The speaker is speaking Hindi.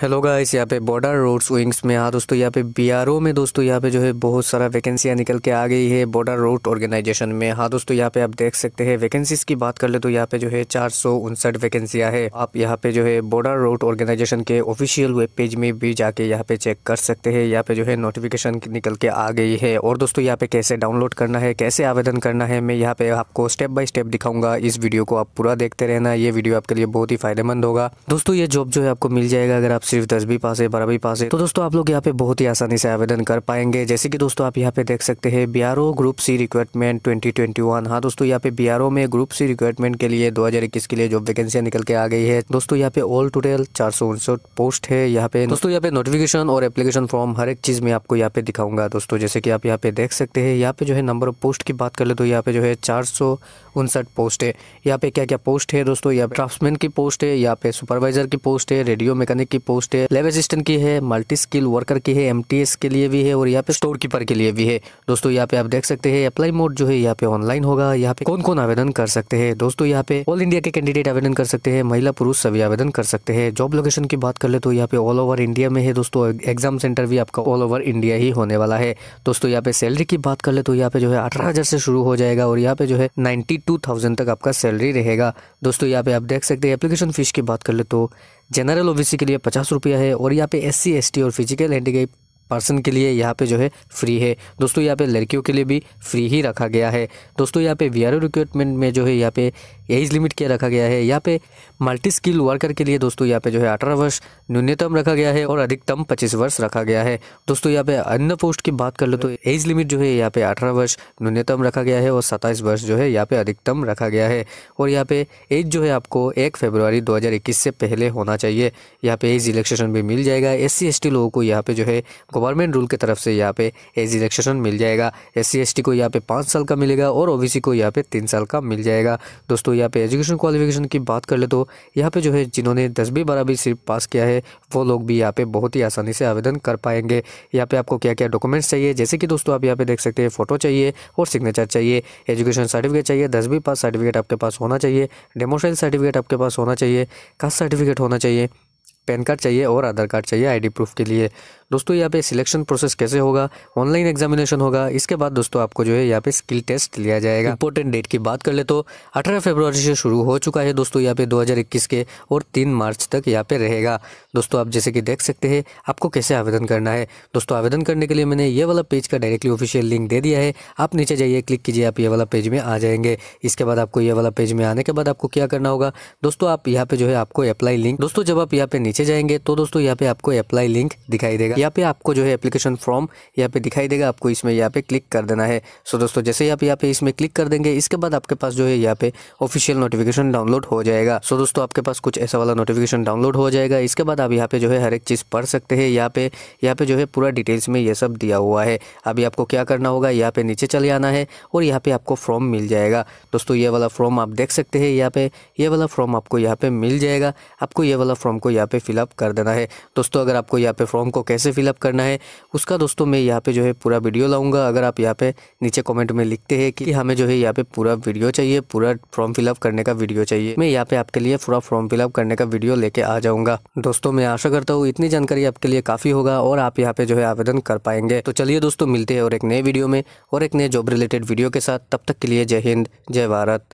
हेलो गाइस यहाँ पे बॉर्डर रोड्स विंग्स में हाँ दोस्तों यहाँ पे बीआरओ में दोस्तों यहाँ पे जो है बहुत सारा वैकेंसियाँ निकल के आ गई है बॉर्डर रोड ऑर्गेनाइजेशन में हाँ दोस्तों यहाँ पे आप देख सकते हैं वैकेंसीज की बात कर ले तो यहाँ पे जो है चार सौ उनसठ वैकेंसियाँ है आप यहाँ पे जो है बॉर्डर रोड ऑर्गेनाइजेशन के ऑफिशियल वेब पेज में भी जाके यहाँ पे चेक कर सकते हैं यहाँ पे जो है नोटिफिकेशन निकल के आ गई है और दोस्तों यहाँ पे कैसे डाउनलोड करना है कैसे आवेदन करना है मैं यहाँ पे आपको स्टेप बाय स्टेप दिखाऊंगा इस वीडियो को आप पूरा देखते रहना ये वीडियो आपके लिए बहुत ही फायदेमंद होगा दोस्तों ये जॉब जो है आपको मिल जाएगा अगर आप सिर्फ दसवीं पास है बारहवीं पास है तो दोस्तों आप लोग यहाँ पे बहुत ही आसानी से आवेदन कर पाएंगे जैसे कि दोस्तों आप यहाँ पे देख सकते हैं B group C requirement twenty twenty one हाँ दोस्तों यहाँ पे बी में ग्रुप सी रिक्वायरमेंट के लिए दो के लिए जॉब वैकेंसियां निकल के आ गई है दोस्तों यहाँ पे ऑल टूटेल चार पोस्ट है यहाँ पे दोस्तों यहाँ पे नोटिफिकेशन और एप्लीकेशन फॉर्म हर एक चीज में आपको यहाँ पे दिखाऊंगा दोस्तों जैसे कि आप यहाँ पे देख सकते हैं यहाँ पे जो है नंबर ऑफ पोस्ट की बात कर ले तो यहाँ पे जो है चार पोस्ट है यहाँ पे क्या क्या पोस्ट है दोस्तों यहाँ पे क्राफ्टमैन की पोस्ट है यहाँ पे सुपरवाइजर की पोस्ट है रेडियो मैकेनिक की पोस्ट पोस्ट है लेब असिस्टेंट की है मल्टी स्किल वर्कर की है एम के लिए भी है और यहाँ पे स्टोर कीपर के लिए भी है दोस्तों यहाँ पे आप देख सकते हैं अप्लाई मोड जो है यहाँ पे ऑनलाइन होगा यहाँ पे कौन कौन आवेदन कर सकते हैं दोस्तों यहाँ पे ऑल इंडिया के कैंडिडेट आवेदन कर सकते हैं महिला पुरुष सभी आवेदन कर सकते हैं जॉब लोकेशन की बात कर ले तो यहाँ पे ऑल ओवर इंडिया में है दोस्तों एग्जाम सेंटर भी आपका ऑल ओवर इंडिया ही होने वाला है दोस्तों यहाँ पे सैलरी की बात कर ले तो यहाँ पे जो है अठारह से शुरू हो जाएगा और यहाँ पे जो है नाइन्टी तक आपका सैलरी रहेगा दोस्तों यहाँ पे आप देख सकते हैं एप्लीकेशन फीस की बात कर ले तो जनरल ओबीसी के लिए पचास रुपया है और यहाँ पे एस सी और फिजिकल हैंडीकेप पर्सन के लिए यहाँ पे जो है फ्री है दोस्तों यहाँ पे लड़कियों के लिए भी फ्री ही रखा गया है दोस्तों यहाँ पे वी रिक्रूटमेंट में जो है यहाँ पे एज लिमिट क्या रखा गया है यहाँ पे मल्टी स्किल वर्कर के लिए दोस्तों यहाँ पे जो है अठारह वर्ष न्यूनतम रखा गया है और अधिकतम पच्चीस वर्ष रखा गया है दोस्तों यहाँ पे अन्य पोस्ट की बात कर लो तो एज लिमिट जो है यहाँ पे अठारह वर्ष न्यूनतम रखा गया है और सत्ताईस वर्ष जो है यहाँ पे अधिकतम रखा गया है और यहाँ पे एज जो है आपको एक फेब्रवरी दो से पहले होना चाहिए यहाँ पे एज इलेक्शन भी मिल जाएगा एस सी लोगों को यहाँ पे जो है गवर्नमेंट रूल की तरफ से यहाँ पे एज इलेक्शन मिल जाएगा एस सी को यहाँ पे पाँच साल का मिलेगा और ओ को यहाँ पे तीन साल का मिल जाएगा दोस्तों यहाँ पे एजुकेशन क्वालिफिकेशन की बात कर ले तो यहाँ पे जो है जिन्होंने दसवीं बारहवीं सिर्फ पास किया है वो लोग भी यहाँ पे बहुत ही आसानी से आवेदन कर पाएंगे यहाँ पे आपको क्या क्या डॉक्यूमेंट्स चाहिए जैसे कि दोस्तों आप यहाँ पे देख सकते हैं फोटो चाहिए और सिग्नेचर चाहिए एजुकेशन सर्टिफिकेट चाहिए दसवीं पास सर्टिफिकेट आपके पास होना चाहिए डेमोशन सर्टिफिकेट आपके पास होना चाहिए कास्ट सर्टिफिकेट होना चाहिए पैन कार्ड चाहिए और आधार कार्ड चाहिए आईडी प्रूफ के लिए दोस्तों यहाँ पे सिलेक्शन प्रोसेस कैसे होगा ऑनलाइन एग्जामिनेशन होगा इसके बाद दोस्तों आपको जो है यहाँ पे स्किल टेस्ट लिया जाएगा इंपॉर्टेंट डेट की बात कर ले तो अठारह फरवरी से शुरू हो चुका है दोस्तों यहाँ पे 2021 के और 3 मार्च तक यहाँ पे रहेगा दोस्तों आप जैसे कि देख सकते हैं आपको कैसे आवेदन करना है दोस्तों आवेदन करने के लिए मैंने ये वाला पेज का डायरेक्टली ऑफिशियल लिंक दे दिया है आप नीचे जाइए क्लिक कीजिए आप ये वाला पेज में आ जाएंगे इसके बाद आपको ये वाला पेज में आने के बाद आपको क्या करना होगा दोस्तों आप यहाँ पे जो है आपको अप्लाई लिंक दोस्तों जब आप यहाँ पे नीचे जाएंगे तो दोस्तों यहाँ पे आपको अप्लाई लिंक दिखाई देगा यहाँ पे आपको जो है एप्लीकेशन फॉर्म यहाँ पे दिखाई देगा आपको इसमें यहाँ पे क्लिक कर देना है सो दोस्तों जैसे आप यहाँ पे इसमें क्लिक कर देंगे इसके बाद आपके पास जो है यहाँ पे ऑफिशियल नोटिफिकेशन डाउनलोड हो जाएगा सो दोस्तों आपके पास कुछ ऐसा वाला नोटिफिकेशन डाउनलोड हो जाएगा इसके बाद आप यहाँ पे जो है हर एक चीज़ पढ़ सकते हैं यहाँ पे यहाँ पे जो है पूरा डिटेल्स में ये सब दिया हुआ है अभी आपको क्या करना होगा यहाँ पे नीचे चले आना है और यहाँ पे आपको फॉर्म मिल जाएगा दोस्तों ये वाला फॉर्म आप देख सकते हैं यहाँ पे ये वाला फॉर्म आपको यहाँ पे मिल जाएगा आपको ये वाला फॉर्म को यहाँ पे फिलअप कर देना है दोस्तों अगर आपको यहाँ पे फॉर्म को कैसे कैसे फिलअप करना है उसका दोस्तों मैं यहाँ पे जो है पूरा वीडियो लाऊंगा अगर आप यहाँ पे नीचे कमेंट में लिखते हैं कि हमें जो है यहाँ पे पूरा वीडियो चाहिए पूरा फॉर्म फिलअप करने का वीडियो चाहिए मैं यहाँ पे आपके लिए पूरा फॉर्म फिलअप करने का वीडियो लेके आ जाऊंगा दोस्तों मैं आशा करता हूँ इतनी जानकारी आपके लिए काफ़ी होगा और आप यहाँ पे जो है आवेदन कर पाएंगे तो चलिए दोस्तों मिलते हैं और एक नए वीडियो में और एक नए जॉब रिलेटेड वीडियो के साथ तब तक के लिए जय हिंद जय भारत